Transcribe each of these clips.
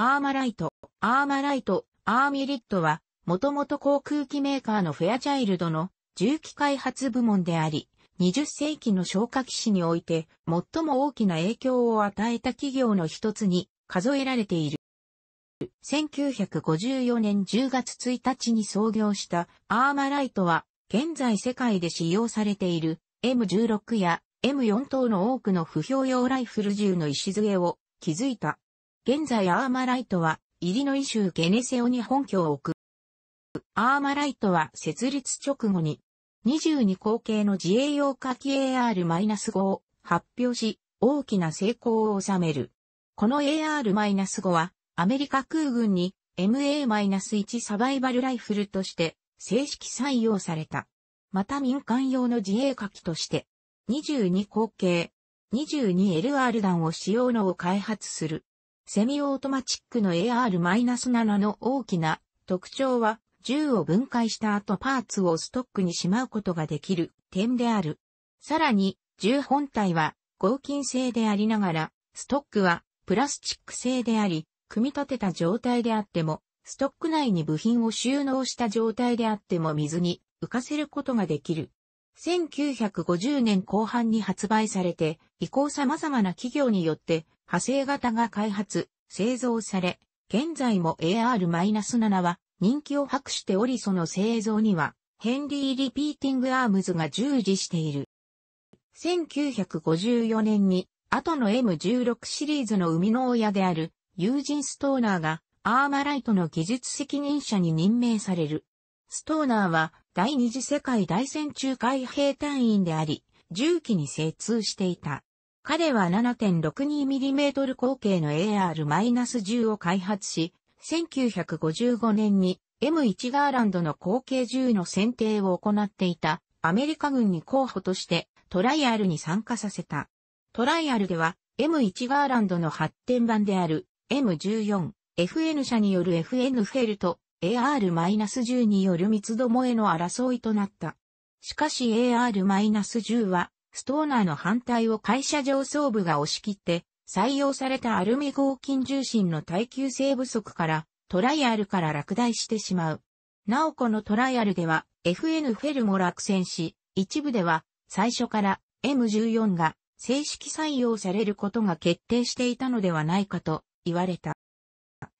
アーマライト、アーマライト、アーミリットは、もともと航空機メーカーのフェアチャイルドの重機開発部門であり、20世紀の消火器師において最も大きな影響を与えた企業の一つに数えられている。1954年10月1日に創業したアーマライトは現在世界で使用されている M16 や M4 等の多くの不評用ライフル銃の礎を築いた。現在アーマライトは、イリノイ州ゲネセオに本拠を置く。アーマライトは設立直後に、22口径の自衛用火器 AR-5 を発表し、大きな成功を収める。この AR-5 は、アメリカ空軍に MA-1 サバイバルライフルとして正式採用された。また民間用の自衛火器として、22口径 22LR 弾を使用のを開発するセミオートマチックの AR-7 の大きな特徴は銃を分解した後パーツをストックにしまうことができる点である。さらに銃本体は合金製でありながらストックはプラスチック製であり組み立てた状態であってもストック内に部品を収納した状態であっても水に浮かせることができる。1950年後半に発売されて、以降様々な企業によって派生型が開発、製造され、現在も AR-7 は人気を博しておりその製造にはヘンリー・リピーティング・アームズが従事している。1954年に後の M16 シリーズの生みの親であるユージン・ストーナーがアーマライトの技術責任者に任命される。ストーナーは第二次世界大戦中海兵隊員であり、銃器に精通していた。彼は 7.62mm 口径の AR-10 を開発し、1955年に M1 ガーランドの後径銃の選定を行っていたアメリカ軍に候補としてトライアルに参加させた。トライアルでは M1 ガーランドの発展版である M14、FN 社による FN フェルト、AR-10 による三つどもえの争いとなった。しかし AR-10 は、ストーナーの反対を会社上層部が押し切って、採用されたアルミ合金重心の耐久性不足から、トライアルから落第してしまう。なおこのトライアルでは、FN フェルも落選し、一部では、最初から M14 が正式採用されることが決定していたのではないかと言われた。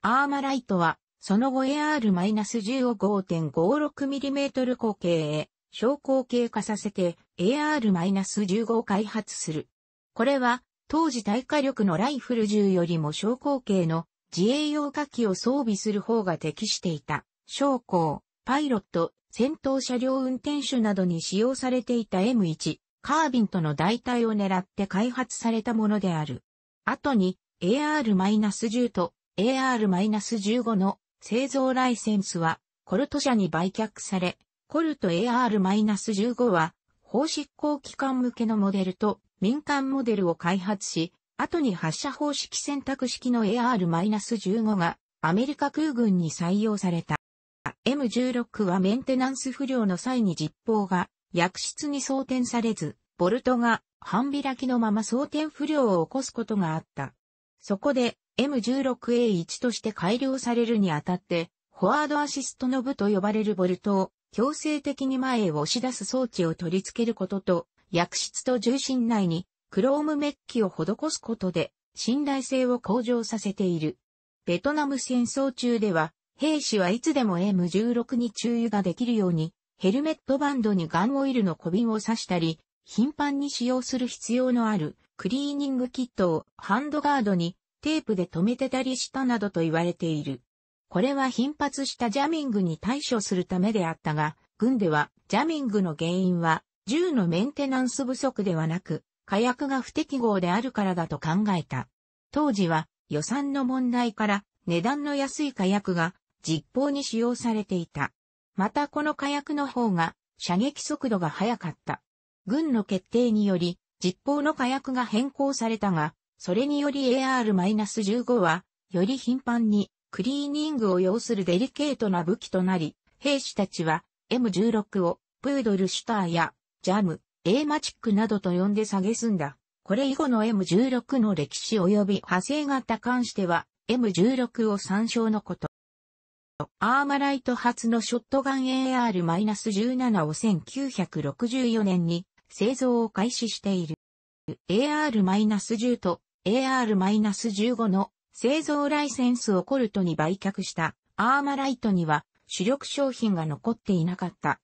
アーマライトはその後 AR-10 を 5.56mm 口径へ小口径化させて AR-15 を開発する。これは当時耐火力のライフル銃よりも小口径の自衛用火器を装備する方が適していた。将校、パイロット、戦闘車両運転手などに使用されていた M1、カービンとの代替を狙って開発されたものである。後に AR-10 と AR-15 の製造ライセンスはコルト社に売却され、コルト AR-15 は法執行機関向けのモデルと民間モデルを開発し、後に発射方式選択式の AR-15 がアメリカ空軍に採用された。M16 はメンテナンス不良の際に実砲が薬室に装填されず、ボルトが半開きのまま装填不良を起こすことがあった。そこで M16A1 として改良されるにあたって、フォワードアシストの部と呼ばれるボルトを強制的に前へ押し出す装置を取り付けることと、薬室と重心内にクロームメッキを施すことで信頼性を向上させている。ベトナム戦争中では、兵士はいつでも M16 に注意ができるように、ヘルメットバンドにガンオイルの小瓶を刺したり、頻繁に使用する必要のあるクリーニングキットをハンドガードにテープで止めてたりしたなどと言われている。これは頻発したジャミングに対処するためであったが、軍ではジャミングの原因は銃のメンテナンス不足ではなく、火薬が不適合であるからだと考えた。当時は予算の問題から値段の安い火薬が実砲に使用されていた。またこの火薬の方が射撃速度が速かった。軍の決定により実砲の火薬が変更されたが、それにより AR-15 は、より頻繁にクリーニングを要するデリケートな武器となり、兵士たちは M16 をプードルシュターやジャム、A マチックなどと呼んで下げすんだ。これ以後の M16 の歴史及び派生型関しては M16 を参照のこと。アーマライト発のショットガン AR-17 を1964年に製造を開始している。AR-10 と AR-15 の製造ライセンスをコルトに売却したアーマライトには主力商品が残っていなかった。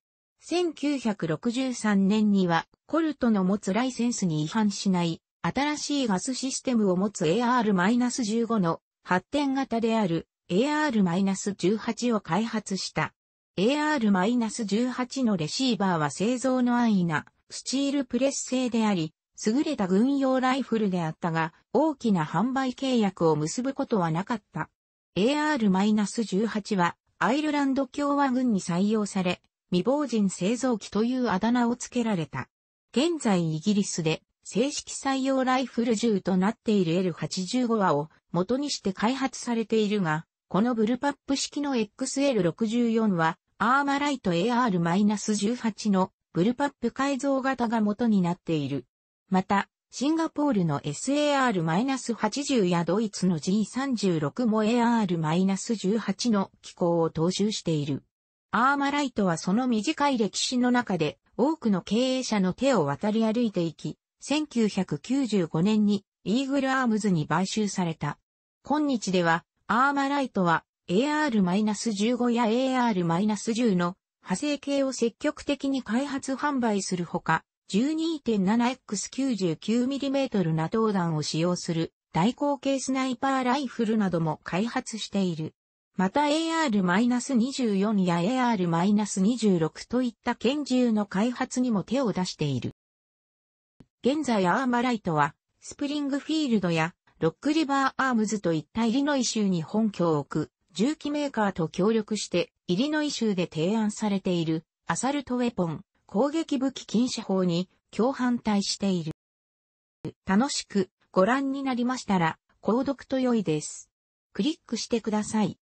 1963年にはコルトの持つライセンスに違反しない新しいガスシステムを持つ AR-15 の発展型である AR-18 を開発した。AR-18 のレシーバーは製造の安易なスチールプレス製であり、優れた軍用ライフルであったが、大きな販売契約を結ぶことはなかった。AR-18 は、アイルランド共和軍に採用され、未亡人製造機というあだ名を付けられた。現在イギリスで、正式採用ライフル銃となっている L85 話を元にして開発されているが、このブルパップ式の XL64 は、アーマライト AR-18 のブルパップ改造型が元になっている。また、シンガポールの SAR-80 やドイツの G36 も AR-18 の機構を踏襲している。アーマライトはその短い歴史の中で多くの経営者の手を渡り歩いていき、1995年にイーグルアームズに買収された。今日ではアーマライトは AR-15 や AR-10 の派生系を積極的に開発販売するほか、12.7x99mm ナトー弾を使用する大口径スナイパーライフルなども開発している。また AR-24 や AR-26 といった拳銃の開発にも手を出している。現在アーマライトは、スプリングフィールドやロックリバーアームズといったイリノイ州に本拠を置く銃器メーカーと協力してイリノイ州で提案されているアサルトウェポン攻撃武器禁止法に共反対している。楽しくご覧になりましたら、購読と良いです。クリックしてください。